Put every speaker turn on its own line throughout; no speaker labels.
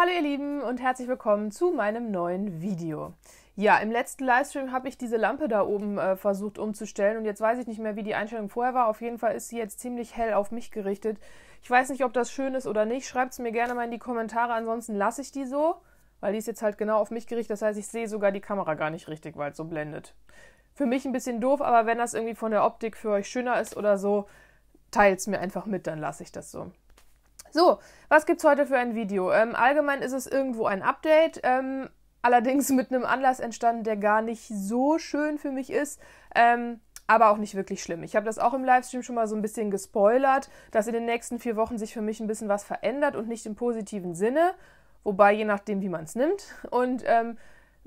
Hallo ihr Lieben und herzlich willkommen zu meinem neuen Video. Ja, im letzten Livestream habe ich diese Lampe da oben äh, versucht umzustellen und jetzt weiß ich nicht mehr, wie die Einstellung vorher war. Auf jeden Fall ist sie jetzt ziemlich hell auf mich gerichtet. Ich weiß nicht, ob das schön ist oder nicht. Schreibt es mir gerne mal in die Kommentare, ansonsten lasse ich die so, weil die ist jetzt halt genau auf mich gerichtet. Das heißt, ich sehe sogar die Kamera gar nicht richtig, weil es so blendet. Für mich ein bisschen doof, aber wenn das irgendwie von der Optik für euch schöner ist oder so, teilt es mir einfach mit, dann lasse ich das so. So, was gibt's heute für ein Video? Ähm, allgemein ist es irgendwo ein Update, ähm, allerdings mit einem Anlass entstanden, der gar nicht so schön für mich ist. Ähm, aber auch nicht wirklich schlimm. Ich habe das auch im Livestream schon mal so ein bisschen gespoilert, dass in den nächsten vier Wochen sich für mich ein bisschen was verändert und nicht im positiven Sinne. Wobei, je nachdem, wie man es nimmt. Und ähm,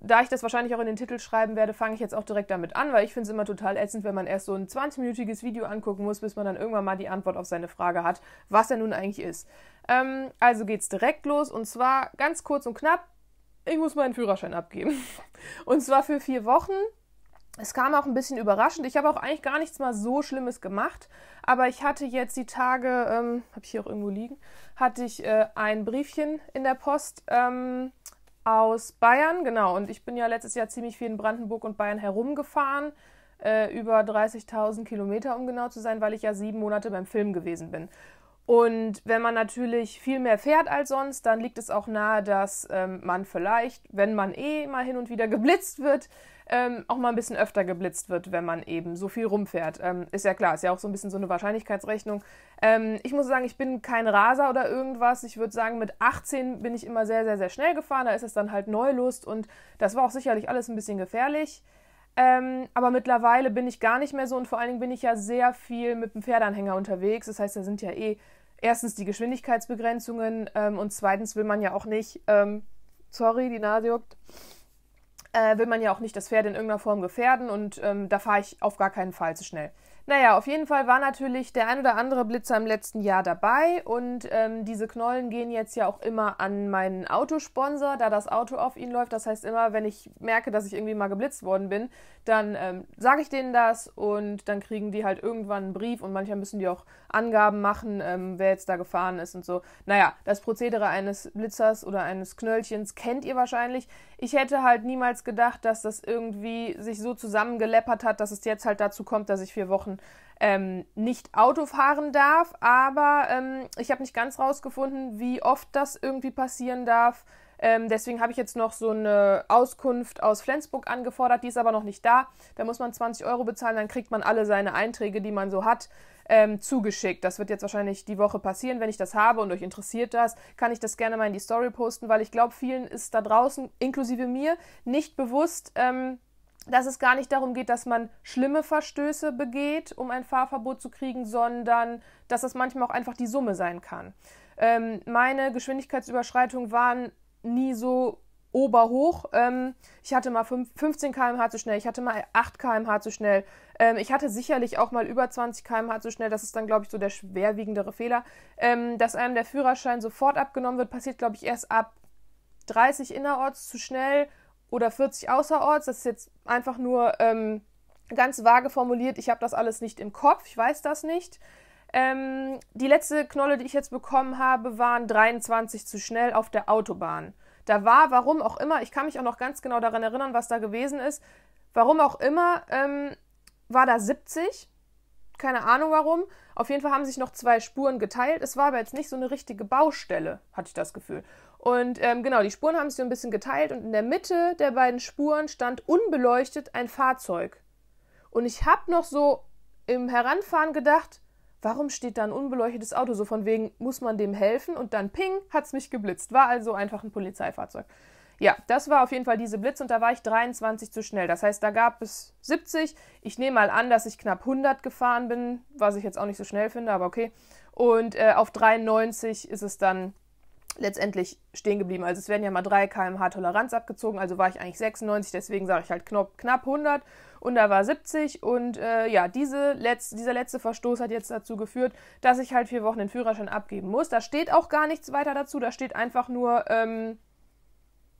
da ich das wahrscheinlich auch in den Titel schreiben werde, fange ich jetzt auch direkt damit an, weil ich finde es immer total ätzend, wenn man erst so ein 20-minütiges Video angucken muss, bis man dann irgendwann mal die Antwort auf seine Frage hat, was er nun eigentlich ist. Ähm, also es direkt los und zwar ganz kurz und knapp, ich muss meinen Führerschein abgeben. Und zwar für vier Wochen. Es kam auch ein bisschen überraschend. Ich habe auch eigentlich gar nichts mal so Schlimmes gemacht, aber ich hatte jetzt die Tage, ähm, habe ich hier auch irgendwo liegen, hatte ich äh, ein Briefchen in der Post. Ähm, aus Bayern, genau. Und ich bin ja letztes Jahr ziemlich viel in Brandenburg und Bayern herumgefahren, äh, über 30.000 Kilometer, um genau zu sein, weil ich ja sieben Monate beim Film gewesen bin. Und wenn man natürlich viel mehr fährt als sonst, dann liegt es auch nahe, dass ähm, man vielleicht, wenn man eh mal hin und wieder geblitzt wird, ähm, auch mal ein bisschen öfter geblitzt wird, wenn man eben so viel rumfährt. Ähm, ist ja klar, ist ja auch so ein bisschen so eine Wahrscheinlichkeitsrechnung. Ähm, ich muss sagen, ich bin kein Raser oder irgendwas. Ich würde sagen, mit 18 bin ich immer sehr, sehr, sehr schnell gefahren. Da ist es dann halt Neulust und das war auch sicherlich alles ein bisschen gefährlich. Ähm, aber mittlerweile bin ich gar nicht mehr so und vor allen Dingen bin ich ja sehr viel mit dem Pferdeanhänger unterwegs. Das heißt, da sind ja eh erstens die Geschwindigkeitsbegrenzungen ähm, und zweitens will man ja auch nicht, ähm, sorry, die Nase juckt, äh, will man ja auch nicht das Pferd in irgendeiner Form gefährden und ähm, da fahre ich auf gar keinen Fall zu schnell. Naja, auf jeden Fall war natürlich der ein oder andere Blitzer im letzten Jahr dabei und ähm, diese Knollen gehen jetzt ja auch immer an meinen Autosponsor, da das Auto auf ihn läuft. Das heißt immer, wenn ich merke, dass ich irgendwie mal geblitzt worden bin, dann ähm, sage ich denen das und dann kriegen die halt irgendwann einen Brief und manchmal müssen die auch Angaben machen, ähm, wer jetzt da gefahren ist und so. Naja, das Prozedere eines Blitzers oder eines Knöllchens kennt ihr wahrscheinlich. Ich hätte halt niemals gedacht, dass das irgendwie sich so zusammengeleppert hat, dass es jetzt halt dazu kommt, dass ich vier Wochen Wochen ähm, nicht Auto fahren darf, aber ähm, ich habe nicht ganz rausgefunden, wie oft das irgendwie passieren darf. Ähm, deswegen habe ich jetzt noch so eine Auskunft aus Flensburg angefordert, die ist aber noch nicht da. Da muss man 20 Euro bezahlen, dann kriegt man alle seine Einträge, die man so hat, ähm, zugeschickt. Das wird jetzt wahrscheinlich die Woche passieren. Wenn ich das habe und euch interessiert das, kann ich das gerne mal in die Story posten, weil ich glaube, vielen ist da draußen, inklusive mir, nicht bewusst, ähm, dass es gar nicht darum geht, dass man schlimme Verstöße begeht, um ein Fahrverbot zu kriegen, sondern dass das manchmal auch einfach die Summe sein kann. Ähm, meine Geschwindigkeitsüberschreitungen waren nie so oberhoch. Ähm, ich hatte mal 5, 15 km/h zu schnell, ich hatte mal 8 km/h zu schnell. Ähm, ich hatte sicherlich auch mal über 20 km/h zu schnell. Das ist dann, glaube ich, so der schwerwiegendere Fehler. Ähm, dass einem der Führerschein sofort abgenommen wird, passiert, glaube ich, erst ab 30 innerorts zu schnell oder 40 außerorts. Das ist jetzt einfach nur ähm, ganz vage formuliert. Ich habe das alles nicht im Kopf, ich weiß das nicht. Ähm, die letzte Knolle, die ich jetzt bekommen habe, waren 23 zu schnell auf der Autobahn. Da war, warum auch immer, ich kann mich auch noch ganz genau daran erinnern, was da gewesen ist. Warum auch immer, ähm, war da 70. Keine Ahnung warum. Auf jeden Fall haben sich noch zwei Spuren geteilt. Es war aber jetzt nicht so eine richtige Baustelle, hatte ich das Gefühl. Und ähm, genau, die Spuren haben sich so ein bisschen geteilt und in der Mitte der beiden Spuren stand unbeleuchtet ein Fahrzeug. Und ich habe noch so im Heranfahren gedacht, warum steht da ein unbeleuchtetes Auto? So von wegen, muss man dem helfen? Und dann ping, hat es mich geblitzt. War also einfach ein Polizeifahrzeug. Ja, das war auf jeden Fall diese Blitz und da war ich 23 zu schnell. Das heißt, da gab es 70. Ich nehme mal an, dass ich knapp 100 gefahren bin, was ich jetzt auch nicht so schnell finde, aber okay. Und äh, auf 93 ist es dann letztendlich stehen geblieben. Also es werden ja mal 3 kmh Toleranz abgezogen, also war ich eigentlich 96, deswegen sage ich halt knapp, knapp 100 und da war 70 und äh, ja, diese Letz-, dieser letzte Verstoß hat jetzt dazu geführt, dass ich halt vier Wochen den Führerschein abgeben muss. Da steht auch gar nichts weiter dazu, da steht einfach nur ähm,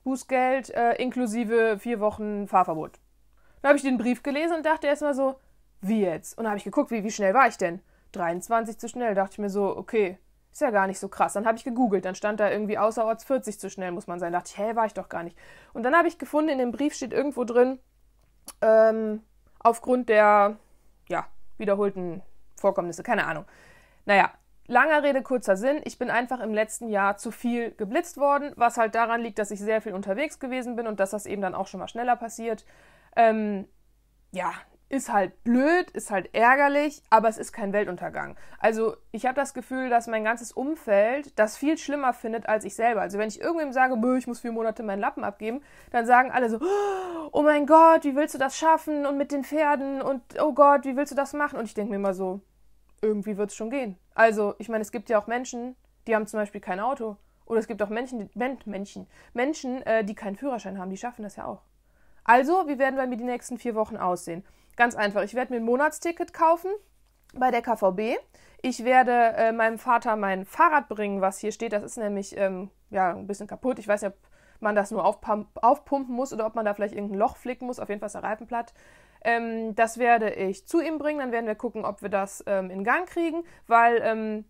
Bußgeld äh, inklusive vier Wochen Fahrverbot. Da habe ich den Brief gelesen und dachte erstmal so, wie jetzt? Und da habe ich geguckt, wie, wie schnell war ich denn? 23 zu schnell, da dachte ich mir so, okay, ist ja gar nicht so krass. Dann habe ich gegoogelt, dann stand da irgendwie außerorts 40 zu schnell muss man sein. Da dachte ich, hey, war ich doch gar nicht. Und dann habe ich gefunden, in dem Brief steht irgendwo drin, ähm, aufgrund der, ja, wiederholten Vorkommnisse, keine Ahnung. Naja, langer Rede, kurzer Sinn. Ich bin einfach im letzten Jahr zu viel geblitzt worden, was halt daran liegt, dass ich sehr viel unterwegs gewesen bin und dass das eben dann auch schon mal schneller passiert. Ähm, ja, ist halt blöd, ist halt ärgerlich, aber es ist kein Weltuntergang. Also ich habe das Gefühl, dass mein ganzes Umfeld das viel schlimmer findet als ich selber. Also wenn ich irgendwem sage, ich muss vier Monate meinen Lappen abgeben, dann sagen alle so, oh mein Gott, wie willst du das schaffen und mit den Pferden und oh Gott, wie willst du das machen? Und ich denke mir immer so, irgendwie wird es schon gehen. Also ich meine, es gibt ja auch Menschen, die haben zum Beispiel kein Auto. Oder es gibt auch Menschen, die, Menschen, Menschen, äh, die keinen Führerschein haben, die schaffen das ja auch. Also, wie werden bei mir die nächsten vier Wochen aussehen? Ganz einfach. Ich werde mir ein Monatsticket kaufen bei der KVB. Ich werde äh, meinem Vater mein Fahrrad bringen, was hier steht. Das ist nämlich ähm, ja, ein bisschen kaputt. Ich weiß nicht, ob man das nur aufpumpen muss oder ob man da vielleicht irgendein Loch flicken muss. Auf jeden Fall ist der Reifen platt. Ähm, das werde ich zu ihm bringen. Dann werden wir gucken, ob wir das ähm, in Gang kriegen, weil ähm,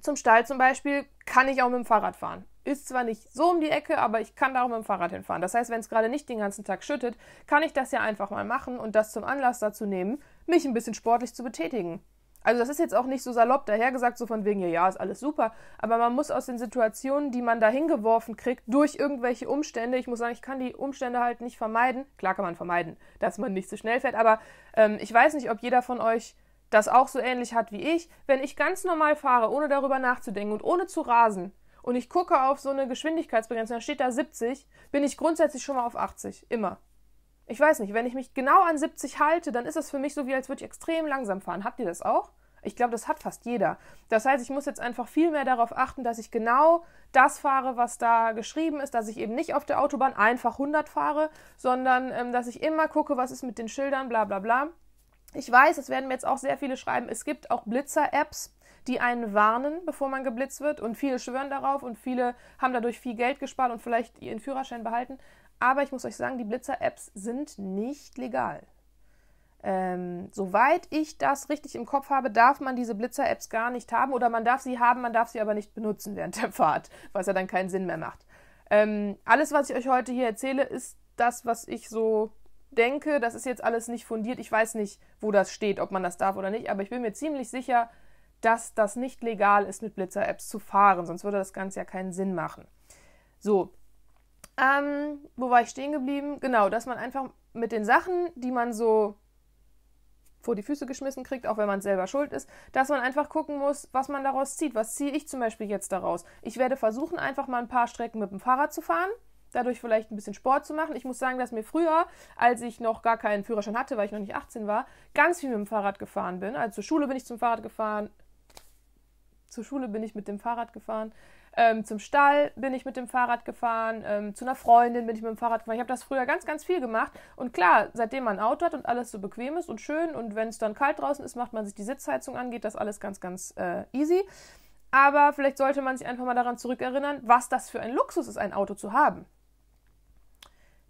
zum Stall zum Beispiel kann ich auch mit dem Fahrrad fahren ist zwar nicht so um die Ecke, aber ich kann da auch mit dem Fahrrad hinfahren. Das heißt, wenn es gerade nicht den ganzen Tag schüttet, kann ich das ja einfach mal machen und das zum Anlass dazu nehmen, mich ein bisschen sportlich zu betätigen. Also das ist jetzt auch nicht so salopp dahergesagt, so von wegen, ja, ja, ist alles super, aber man muss aus den Situationen, die man da hingeworfen kriegt, durch irgendwelche Umstände, ich muss sagen, ich kann die Umstände halt nicht vermeiden, klar kann man vermeiden, dass man nicht zu so schnell fährt, aber ähm, ich weiß nicht, ob jeder von euch das auch so ähnlich hat wie ich. Wenn ich ganz normal fahre, ohne darüber nachzudenken und ohne zu rasen, und ich gucke auf so eine Geschwindigkeitsbegrenzung, da steht da 70, bin ich grundsätzlich schon mal auf 80. Immer. Ich weiß nicht, wenn ich mich genau an 70 halte, dann ist das für mich so, wie als würde ich extrem langsam fahren. Habt ihr das auch? Ich glaube, das hat fast jeder. Das heißt, ich muss jetzt einfach viel mehr darauf achten, dass ich genau das fahre, was da geschrieben ist, dass ich eben nicht auf der Autobahn einfach 100 fahre, sondern ähm, dass ich immer gucke, was ist mit den Schildern, bla bla bla. Ich weiß, es werden mir jetzt auch sehr viele schreiben, es gibt auch Blitzer-Apps die einen warnen, bevor man geblitzt wird. Und viele schwören darauf und viele haben dadurch viel Geld gespart und vielleicht ihren Führerschein behalten. Aber ich muss euch sagen, die Blitzer-Apps sind nicht legal. Ähm, soweit ich das richtig im Kopf habe, darf man diese Blitzer-Apps gar nicht haben oder man darf sie haben, man darf sie aber nicht benutzen während der Fahrt, was ja dann keinen Sinn mehr macht. Ähm, alles, was ich euch heute hier erzähle, ist das, was ich so denke. Das ist jetzt alles nicht fundiert. Ich weiß nicht, wo das steht, ob man das darf oder nicht, aber ich bin mir ziemlich sicher, dass das nicht legal ist, mit Blitzer-Apps zu fahren, sonst würde das Ganze ja keinen Sinn machen. So, ähm, wo war ich stehen geblieben? Genau, dass man einfach mit den Sachen, die man so vor die Füße geschmissen kriegt, auch wenn man selber schuld ist, dass man einfach gucken muss, was man daraus zieht. Was ziehe ich zum Beispiel jetzt daraus? Ich werde versuchen, einfach mal ein paar Strecken mit dem Fahrrad zu fahren, dadurch vielleicht ein bisschen Sport zu machen. Ich muss sagen, dass mir früher, als ich noch gar keinen Führerschein hatte, weil ich noch nicht 18 war, ganz viel mit dem Fahrrad gefahren bin. Also zur Schule bin ich zum Fahrrad gefahren, zur Schule bin ich mit dem Fahrrad gefahren. Ähm, zum Stall bin ich mit dem Fahrrad gefahren, ähm, zu einer Freundin bin ich mit dem Fahrrad gefahren. Ich habe das früher ganz, ganz viel gemacht. Und klar, seitdem man ein Auto hat und alles so bequem ist und schön und wenn es dann kalt draußen ist, macht man sich die Sitzheizung an, geht das alles ganz, ganz äh, easy. Aber vielleicht sollte man sich einfach mal daran zurückerinnern, was das für ein Luxus ist, ein Auto zu haben.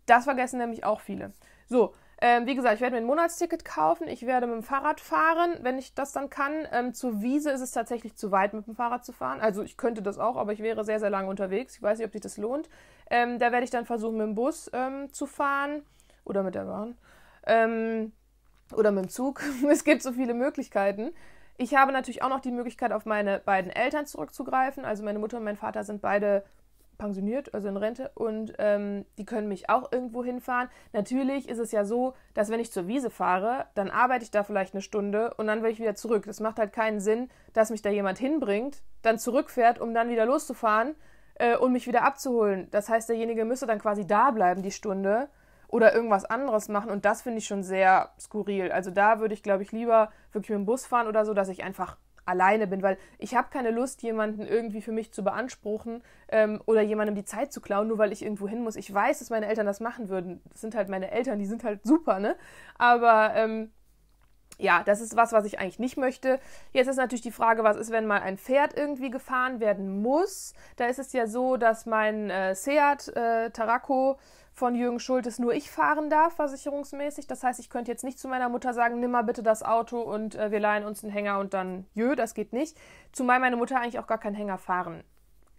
Das vergessen nämlich auch viele. So, ähm, wie gesagt, ich werde mir ein Monatsticket kaufen. Ich werde mit dem Fahrrad fahren, wenn ich das dann kann. Ähm, zur Wiese ist es tatsächlich zu weit, mit dem Fahrrad zu fahren. Also ich könnte das auch, aber ich wäre sehr, sehr lange unterwegs. Ich weiß nicht, ob sich das lohnt. Ähm, da werde ich dann versuchen, mit dem Bus ähm, zu fahren oder mit der Bahn ähm, oder mit dem Zug. es gibt so viele Möglichkeiten. Ich habe natürlich auch noch die Möglichkeit, auf meine beiden Eltern zurückzugreifen. Also meine Mutter und mein Vater sind beide pensioniert, also in Rente, und ähm, die können mich auch irgendwo hinfahren. Natürlich ist es ja so, dass wenn ich zur Wiese fahre, dann arbeite ich da vielleicht eine Stunde und dann will ich wieder zurück. Das macht halt keinen Sinn, dass mich da jemand hinbringt, dann zurückfährt, um dann wieder loszufahren äh, und mich wieder abzuholen. Das heißt, derjenige müsste dann quasi da bleiben, die Stunde, oder irgendwas anderes machen und das finde ich schon sehr skurril. Also da würde ich, glaube ich, lieber wirklich mit dem Bus fahren oder so, dass ich einfach alleine bin, weil ich habe keine Lust, jemanden irgendwie für mich zu beanspruchen ähm, oder jemandem die Zeit zu klauen, nur weil ich irgendwo hin muss. Ich weiß, dass meine Eltern das machen würden. Das sind halt meine Eltern, die sind halt super, ne? Aber ähm, ja, das ist was, was ich eigentlich nicht möchte. Jetzt ist natürlich die Frage, was ist, wenn mal ein Pferd irgendwie gefahren werden muss? Da ist es ja so, dass mein äh, Seat äh, Tarako von Jürgen Schultes nur ich fahren darf, versicherungsmäßig. Das heißt, ich könnte jetzt nicht zu meiner Mutter sagen, nimm mal bitte das Auto und äh, wir leihen uns einen Hänger und dann, jö, das geht nicht. Zumal meine Mutter eigentlich auch gar keinen Hänger fahren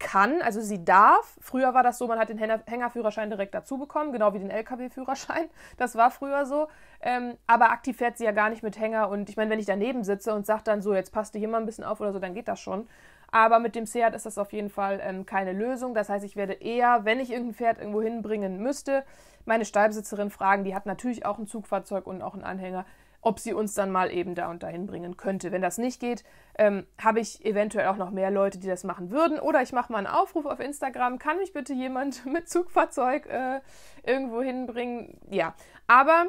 kann, also sie darf. Früher war das so, man hat den Hängerführerschein direkt dazu bekommen, genau wie den LKW-Führerschein. Das war früher so. Ähm, aber aktiv fährt sie ja gar nicht mit Hänger. Und ich meine, wenn ich daneben sitze und sage dann so, jetzt passt du hier mal ein bisschen auf oder so, dann geht das schon. Aber mit dem Seat ist das auf jeden Fall ähm, keine Lösung. Das heißt, ich werde eher, wenn ich irgendein Pferd irgendwo hinbringen müsste, meine Stallbesitzerin fragen. Die hat natürlich auch ein Zugfahrzeug und auch einen Anhänger ob sie uns dann mal eben da und dahin bringen könnte. Wenn das nicht geht, ähm, habe ich eventuell auch noch mehr Leute, die das machen würden. Oder ich mache mal einen Aufruf auf Instagram, kann mich bitte jemand mit Zugfahrzeug äh, irgendwo hinbringen? Ja, aber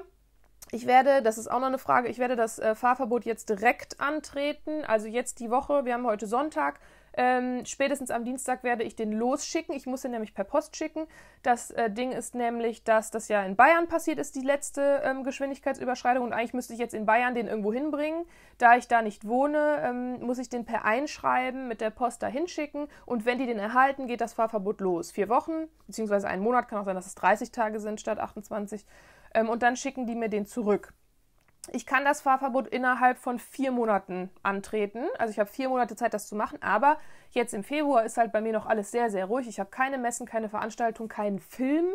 ich werde, das ist auch noch eine Frage, ich werde das äh, Fahrverbot jetzt direkt antreten. Also jetzt die Woche, wir haben heute Sonntag. Ähm, spätestens am Dienstag werde ich den losschicken. Ich muss ihn nämlich per Post schicken. Das äh, Ding ist nämlich, dass das ja in Bayern passiert ist, die letzte ähm, Geschwindigkeitsüberschreitung. Und eigentlich müsste ich jetzt in Bayern den irgendwo hinbringen. Da ich da nicht wohne, ähm, muss ich den per Einschreiben mit der Post da hinschicken. Und wenn die den erhalten, geht das Fahrverbot los. Vier Wochen, beziehungsweise einen Monat. Kann auch sein, dass es 30 Tage sind statt 28. Ähm, und dann schicken die mir den zurück ich kann das Fahrverbot innerhalb von vier Monaten antreten. Also ich habe vier Monate Zeit, das zu machen. Aber jetzt im Februar ist halt bei mir noch alles sehr, sehr ruhig. Ich habe keine Messen, keine Veranstaltung, keinen Film.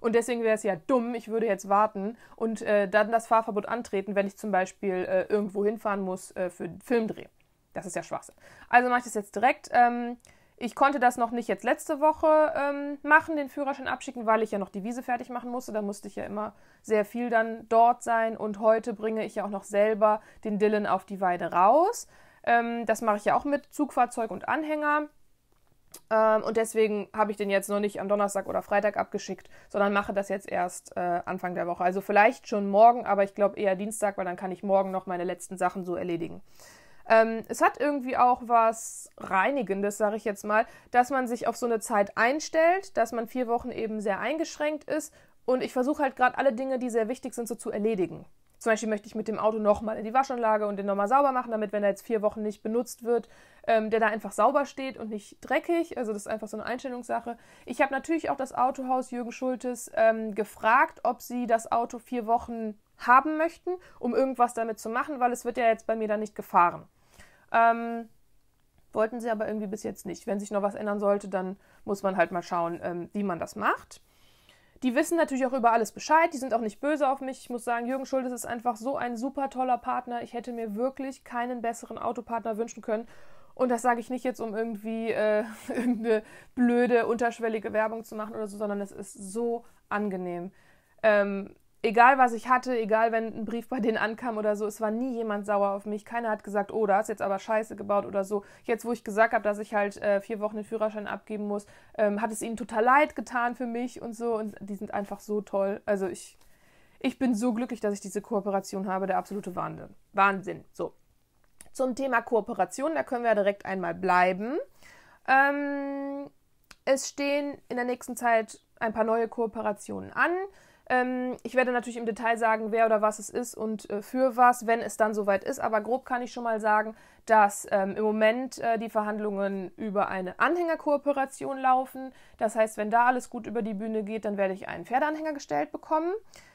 Und deswegen wäre es ja dumm, ich würde jetzt warten und äh, dann das Fahrverbot antreten, wenn ich zum Beispiel äh, irgendwo hinfahren muss äh, für einen Filmdreh. Das ist ja Schwachsinn. Also mache ich das jetzt direkt. Ähm, ich konnte das noch nicht jetzt letzte Woche ähm, machen, den Führerschein abschicken, weil ich ja noch die Wiese fertig machen musste. Da musste ich ja immer sehr viel dann dort sein. Und heute bringe ich ja auch noch selber den Dillen auf die Weide raus. Ähm, das mache ich ja auch mit Zugfahrzeug und Anhänger. Ähm, und deswegen habe ich den jetzt noch nicht am Donnerstag oder Freitag abgeschickt, sondern mache das jetzt erst äh, Anfang der Woche. Also vielleicht schon morgen, aber ich glaube eher Dienstag, weil dann kann ich morgen noch meine letzten Sachen so erledigen. Ähm, es hat irgendwie auch was Reinigendes, sage ich jetzt mal, dass man sich auf so eine Zeit einstellt, dass man vier Wochen eben sehr eingeschränkt ist und ich versuche halt gerade alle Dinge, die sehr wichtig sind, so zu erledigen. Zum Beispiel möchte ich mit dem Auto nochmal in die Waschanlage und den nochmal sauber machen, damit, wenn er jetzt vier Wochen nicht benutzt wird, ähm, der da einfach sauber steht und nicht dreckig. Also das ist einfach so eine Einstellungssache. Ich habe natürlich auch das Autohaus Jürgen Schultes ähm, gefragt, ob sie das Auto vier Wochen haben möchten, um irgendwas damit zu machen, weil es wird ja jetzt bei mir dann nicht gefahren. Ähm, wollten sie aber irgendwie bis jetzt nicht. Wenn sich noch was ändern sollte, dann muss man halt mal schauen, ähm, wie man das macht. Die wissen natürlich auch über alles Bescheid, die sind auch nicht böse auf mich. Ich muss sagen, Jürgen Schuldes ist einfach so ein super toller Partner. Ich hätte mir wirklich keinen besseren Autopartner wünschen können. Und das sage ich nicht jetzt, um irgendwie äh, irgendeine blöde, unterschwellige Werbung zu machen oder so, sondern es ist so angenehm. Ähm, egal was ich hatte, egal wenn ein Brief bei denen ankam oder so, es war nie jemand sauer auf mich. Keiner hat gesagt, oh, da hast jetzt aber Scheiße gebaut oder so. Jetzt, wo ich gesagt habe, dass ich halt äh, vier Wochen den Führerschein abgeben muss, ähm, hat es ihnen total leid getan für mich und so. Und die sind einfach so toll. Also ich, ich bin so glücklich, dass ich diese Kooperation habe. Der absolute Wahnsinn. Wahnsinn. So. Zum Thema Kooperation, da können wir direkt einmal bleiben. Ähm, es stehen in der nächsten Zeit ein paar neue Kooperationen an. Ähm, ich werde natürlich im Detail sagen, wer oder was es ist und äh, für was, wenn es dann soweit ist. Aber grob kann ich schon mal sagen, dass ähm, im Moment äh, die Verhandlungen über eine Anhängerkooperation laufen. Das heißt, wenn da alles gut über die Bühne geht, dann werde ich einen Pferdeanhänger gestellt bekommen.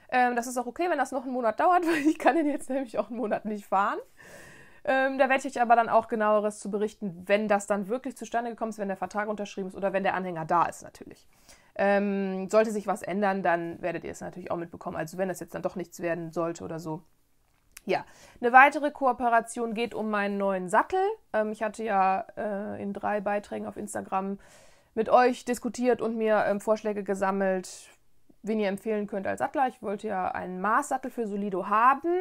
Ähm, das ist auch okay, wenn das noch einen Monat dauert, weil ich kann den jetzt nämlich auch einen Monat nicht fahren. Ähm, da werde ich aber dann auch genaueres zu berichten, wenn das dann wirklich zustande gekommen ist, wenn der Vertrag unterschrieben ist oder wenn der Anhänger da ist natürlich. Ähm, sollte sich was ändern, dann werdet ihr es natürlich auch mitbekommen. Also wenn das jetzt dann doch nichts werden sollte oder so. Ja, eine weitere Kooperation geht um meinen neuen Sattel. Ähm, ich hatte ja äh, in drei Beiträgen auf Instagram mit euch diskutiert und mir ähm, Vorschläge gesammelt, wen ihr empfehlen könnt als Sattler. Ich wollte ja einen Maßsattel für Solido haben.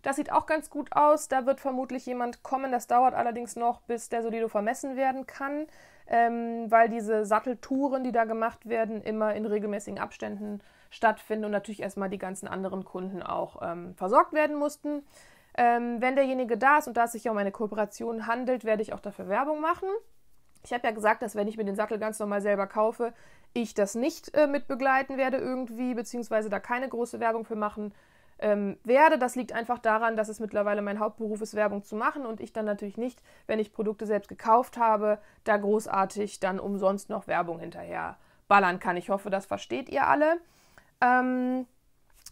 Das sieht auch ganz gut aus. Da wird vermutlich jemand kommen. Das dauert allerdings noch, bis der Solido vermessen werden kann ähm, weil diese Satteltouren, die da gemacht werden, immer in regelmäßigen Abständen stattfinden und natürlich erstmal die ganzen anderen Kunden auch ähm, versorgt werden mussten. Ähm, wenn derjenige da ist und da es sich ja um eine Kooperation handelt, werde ich auch dafür Werbung machen. Ich habe ja gesagt, dass wenn ich mir den Sattel ganz normal selber kaufe, ich das nicht äh, mit begleiten werde irgendwie, beziehungsweise da keine große Werbung für machen werde ähm, werde. Das liegt einfach daran, dass es mittlerweile mein Hauptberuf ist, Werbung zu machen und ich dann natürlich nicht, wenn ich Produkte selbst gekauft habe, da großartig dann umsonst noch Werbung hinterher ballern kann. Ich hoffe, das versteht ihr alle. Ähm,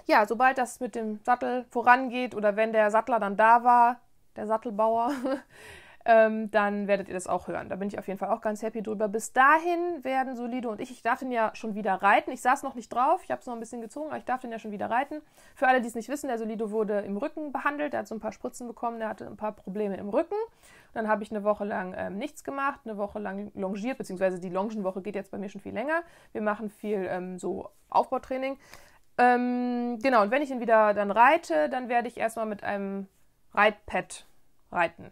ja, sobald das mit dem Sattel vorangeht oder wenn der Sattler dann da war, der Sattelbauer, ähm, dann werdet ihr das auch hören. Da bin ich auf jeden Fall auch ganz happy drüber. Bis dahin werden Solido und ich, ich darf den ja schon wieder reiten. Ich saß noch nicht drauf, ich habe es noch ein bisschen gezogen, aber ich darf den ja schon wieder reiten. Für alle, die es nicht wissen, der Solido wurde im Rücken behandelt. Er hat so ein paar Spritzen bekommen, er hatte ein paar Probleme im Rücken. dann habe ich eine Woche lang ähm, nichts gemacht, eine Woche lang longiert, beziehungsweise die Longenwoche geht jetzt bei mir schon viel länger. Wir machen viel ähm, so Aufbautraining. Ähm, genau, und wenn ich ihn wieder dann reite, dann werde ich erstmal mit einem Reitpad reiten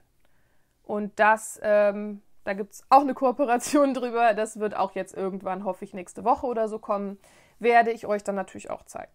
und das, ähm, da gibt es auch eine Kooperation drüber. Das wird auch jetzt irgendwann, hoffe ich, nächste Woche oder so kommen. Werde ich euch dann natürlich auch zeigen.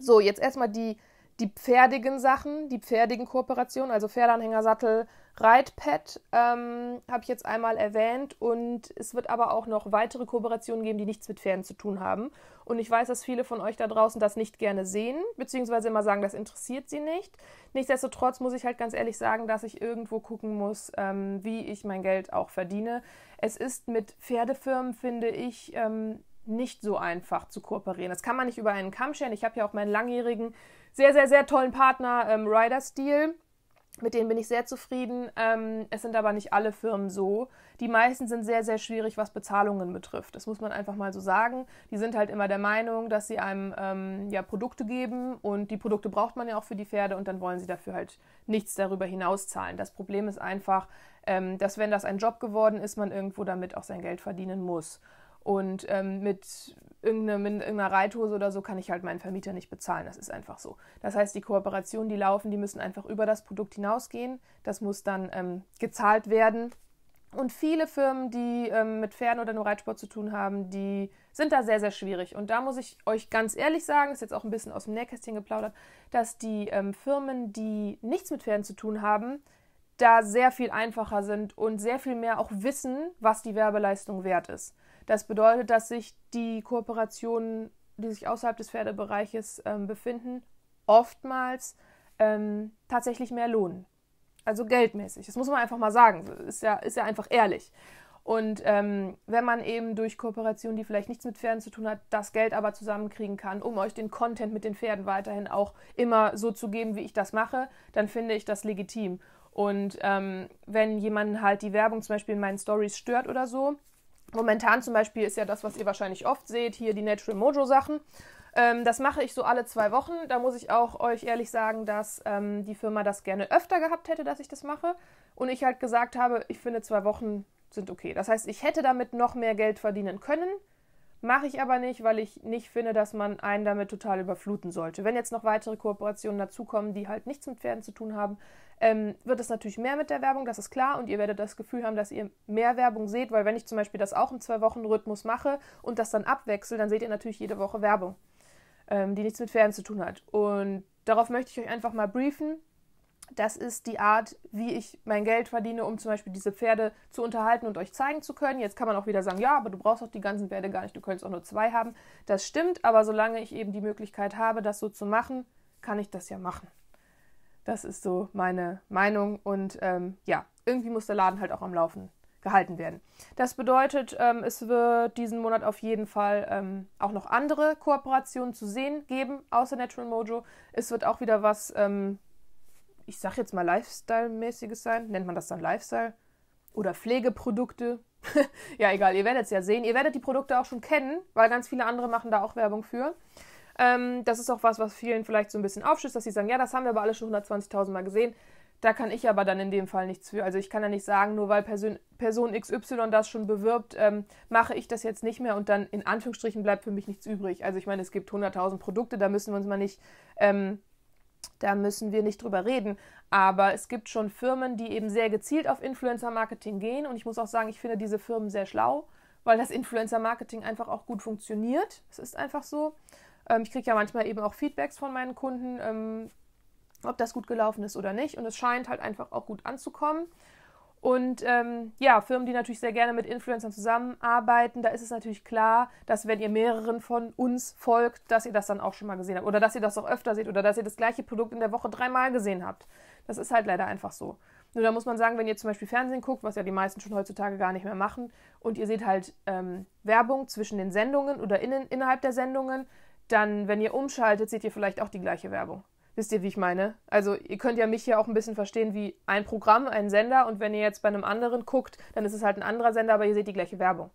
So, jetzt erstmal die die pferdigen Sachen, die pferdigen Kooperationen, also Pferdeanhänger, Sattel, Reitpad ähm, habe ich jetzt einmal erwähnt und es wird aber auch noch weitere Kooperationen geben, die nichts mit Pferden zu tun haben. Und ich weiß, dass viele von euch da draußen das nicht gerne sehen, beziehungsweise immer sagen, das interessiert sie nicht. Nichtsdestotrotz muss ich halt ganz ehrlich sagen, dass ich irgendwo gucken muss, ähm, wie ich mein Geld auch verdiene. Es ist mit Pferdefirmen, finde ich, ähm, nicht so einfach zu kooperieren. Das kann man nicht über einen Kamm scheren. Ich habe ja auch meinen langjährigen, sehr, sehr, sehr tollen Partner ähm, Rider Steel. Mit denen bin ich sehr zufrieden. Ähm, es sind aber nicht alle Firmen so. Die meisten sind sehr, sehr schwierig, was Bezahlungen betrifft. Das muss man einfach mal so sagen. Die sind halt immer der Meinung, dass sie einem ähm, ja, Produkte geben und die Produkte braucht man ja auch für die Pferde und dann wollen sie dafür halt nichts darüber hinaus zahlen. Das Problem ist einfach, ähm, dass wenn das ein Job geworden ist, man irgendwo damit auch sein Geld verdienen muss. Und ähm, mit, irgendeine, mit irgendeiner Reithose oder so kann ich halt meinen Vermieter nicht bezahlen. Das ist einfach so. Das heißt, die Kooperationen, die laufen, die müssen einfach über das Produkt hinausgehen. Das muss dann ähm, gezahlt werden. Und viele Firmen, die ähm, mit Pferden oder nur Reitsport zu tun haben, die sind da sehr, sehr schwierig. Und da muss ich euch ganz ehrlich sagen, ist jetzt auch ein bisschen aus dem Nähkästchen geplaudert, dass die ähm, Firmen, die nichts mit Pferden zu tun haben, da sehr viel einfacher sind und sehr viel mehr auch wissen, was die Werbeleistung wert ist. Das bedeutet, dass sich die Kooperationen, die sich außerhalb des Pferdebereiches ähm, befinden, oftmals ähm, tatsächlich mehr lohnen. Also geldmäßig. Das muss man einfach mal sagen. Ist ja, ist ja einfach ehrlich. Und ähm, wenn man eben durch Kooperationen, die vielleicht nichts mit Pferden zu tun hat, das Geld aber zusammenkriegen kann, um euch den Content mit den Pferden weiterhin auch immer so zu geben, wie ich das mache, dann finde ich das legitim. Und ähm, wenn jemanden halt die Werbung zum Beispiel in meinen Stories stört oder so, Momentan zum Beispiel ist ja das, was ihr wahrscheinlich oft seht, hier die Natural Mojo Sachen. Ähm, das mache ich so alle zwei Wochen. Da muss ich auch euch ehrlich sagen, dass ähm, die Firma das gerne öfter gehabt hätte, dass ich das mache. Und ich halt gesagt habe, ich finde zwei Wochen sind okay. Das heißt, ich hätte damit noch mehr Geld verdienen können. Mache ich aber nicht, weil ich nicht finde, dass man einen damit total überfluten sollte. Wenn jetzt noch weitere Kooperationen dazukommen, die halt nichts mit Pferden zu tun haben, ähm, wird es natürlich mehr mit der Werbung, das ist klar. Und ihr werdet das Gefühl haben, dass ihr mehr Werbung seht, weil wenn ich zum Beispiel das auch im Zwei-Wochen-Rhythmus mache und das dann abwechsel, dann seht ihr natürlich jede Woche Werbung, ähm, die nichts mit Pferden zu tun hat. Und darauf möchte ich euch einfach mal briefen. Das ist die Art, wie ich mein Geld verdiene, um zum Beispiel diese Pferde zu unterhalten und euch zeigen zu können. Jetzt kann man auch wieder sagen, ja, aber du brauchst doch die ganzen Pferde gar nicht, du könntest auch nur zwei haben. Das stimmt, aber solange ich eben die Möglichkeit habe, das so zu machen, kann ich das ja machen. Das ist so meine Meinung und ähm, ja, irgendwie muss der Laden halt auch am Laufen gehalten werden. Das bedeutet, ähm, es wird diesen Monat auf jeden Fall ähm, auch noch andere Kooperationen zu sehen geben, außer Natural Mojo. Es wird auch wieder was ähm, ich sag jetzt mal Lifestyle-mäßiges sein, nennt man das dann Lifestyle? Oder Pflegeprodukte. ja, egal, ihr werdet es ja sehen. Ihr werdet die Produkte auch schon kennen, weil ganz viele andere machen da auch Werbung für. Ähm, das ist auch was, was vielen vielleicht so ein bisschen aufschüttet, dass sie sagen, ja, das haben wir aber alle schon 120.000 Mal gesehen. Da kann ich aber dann in dem Fall nichts für. Also ich kann ja nicht sagen, nur weil Person, Person XY das schon bewirbt, ähm, mache ich das jetzt nicht mehr und dann in Anführungsstrichen bleibt für mich nichts übrig. Also ich meine, es gibt 100.000 Produkte, da müssen wir uns mal nicht ähm, da müssen wir nicht drüber reden. Aber es gibt schon Firmen, die eben sehr gezielt auf Influencer-Marketing gehen. Und ich muss auch sagen, ich finde diese Firmen sehr schlau, weil das Influencer-Marketing einfach auch gut funktioniert. Es ist einfach so. Ähm, ich kriege ja manchmal eben auch Feedbacks von meinen Kunden, ähm, ob das gut gelaufen ist oder nicht. Und es scheint halt einfach auch gut anzukommen. Und ähm, ja, Firmen, die natürlich sehr gerne mit Influencern zusammenarbeiten, da ist es natürlich klar, dass wenn ihr mehreren von uns folgt, dass ihr das dann auch schon mal gesehen habt. Oder dass ihr das auch öfter seht oder dass ihr das gleiche Produkt in der Woche dreimal gesehen habt. Das ist halt leider einfach so. Nur da muss man sagen, wenn ihr zum Beispiel Fernsehen guckt, was ja die meisten schon heutzutage gar nicht mehr machen, und ihr seht halt ähm, Werbung zwischen den Sendungen oder in, innerhalb der Sendungen, dann, wenn ihr umschaltet, seht ihr vielleicht auch die gleiche Werbung. Wisst ihr, wie ich meine? Also ihr könnt ja mich hier auch ein bisschen verstehen wie ein Programm, ein Sender und wenn ihr jetzt bei einem anderen guckt, dann ist es halt ein anderer Sender, aber ihr seht die gleiche Werbung.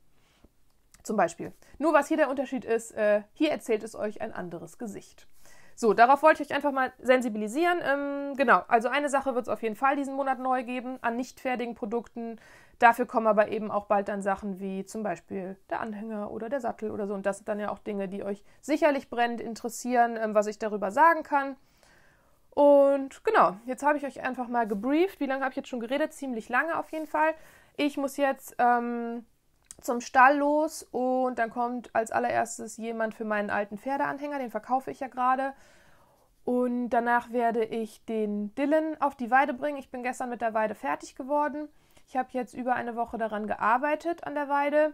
Zum Beispiel. Nur was hier der Unterschied ist, äh, hier erzählt es euch ein anderes Gesicht. So, darauf wollte ich euch einfach mal sensibilisieren. Ähm, genau, also eine Sache wird es auf jeden Fall diesen Monat neu geben an nicht fertigen Produkten. Dafür kommen aber eben auch bald dann Sachen wie zum Beispiel der Anhänger oder der Sattel oder so. Und das sind dann ja auch Dinge, die euch sicherlich brennend interessieren, ähm, was ich darüber sagen kann. Und genau, jetzt habe ich euch einfach mal gebrieft. Wie lange habe ich jetzt schon geredet? Ziemlich lange auf jeden Fall. Ich muss jetzt ähm, zum Stall los und dann kommt als allererstes jemand für meinen alten Pferdeanhänger, den verkaufe ich ja gerade. Und danach werde ich den Dillen auf die Weide bringen. Ich bin gestern mit der Weide fertig geworden. Ich habe jetzt über eine Woche daran gearbeitet an der Weide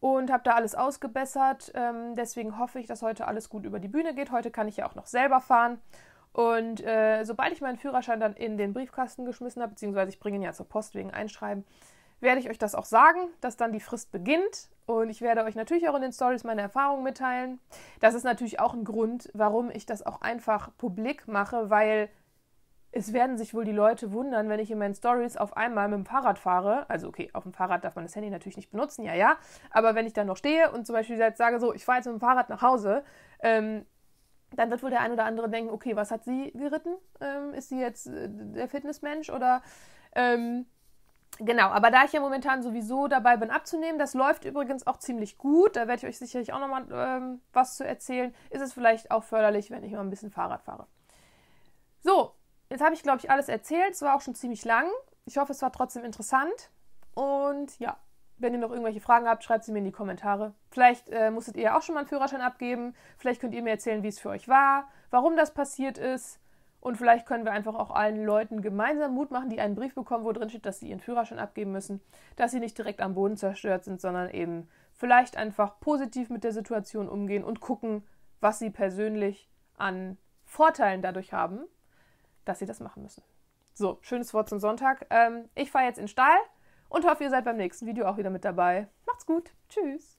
und habe da alles ausgebessert. Ähm, deswegen hoffe ich, dass heute alles gut über die Bühne geht. Heute kann ich ja auch noch selber fahren. Und äh, sobald ich meinen Führerschein dann in den Briefkasten geschmissen habe, beziehungsweise ich bringe ihn ja zur Post wegen Einschreiben, werde ich euch das auch sagen, dass dann die Frist beginnt. Und ich werde euch natürlich auch in den Stories meine Erfahrungen mitteilen. Das ist natürlich auch ein Grund, warum ich das auch einfach publik mache, weil es werden sich wohl die Leute wundern, wenn ich in meinen Stories auf einmal mit dem Fahrrad fahre. Also okay, auf dem Fahrrad darf man das Handy natürlich nicht benutzen, ja, ja. Aber wenn ich dann noch stehe und zum Beispiel sage so, ich fahre jetzt mit dem Fahrrad nach Hause, ähm, dann wird wohl der ein oder andere denken, okay, was hat sie geritten? Ähm, ist sie jetzt äh, der Fitnessmensch oder ähm, genau, aber da ich ja momentan sowieso dabei bin abzunehmen, das läuft übrigens auch ziemlich gut, da werde ich euch sicherlich auch nochmal ähm, was zu erzählen, ist es vielleicht auch förderlich, wenn ich mal ein bisschen Fahrrad fahre. So, jetzt habe ich glaube ich alles erzählt, es war auch schon ziemlich lang. Ich hoffe, es war trotzdem interessant und ja, wenn ihr noch irgendwelche Fragen habt, schreibt sie mir in die Kommentare. Vielleicht äh, musstet ihr ja auch schon mal einen Führerschein abgeben. Vielleicht könnt ihr mir erzählen, wie es für euch war, warum das passiert ist. Und vielleicht können wir einfach auch allen Leuten gemeinsam Mut machen, die einen Brief bekommen, wo drin steht, dass sie ihren Führerschein abgeben müssen, dass sie nicht direkt am Boden zerstört sind, sondern eben vielleicht einfach positiv mit der Situation umgehen und gucken, was sie persönlich an Vorteilen dadurch haben, dass sie das machen müssen. So, schönes Wort zum Sonntag. Ähm, ich fahre jetzt in den Stall und hoffe, ihr seid beim nächsten Video auch wieder mit dabei. Macht's gut. Tschüss.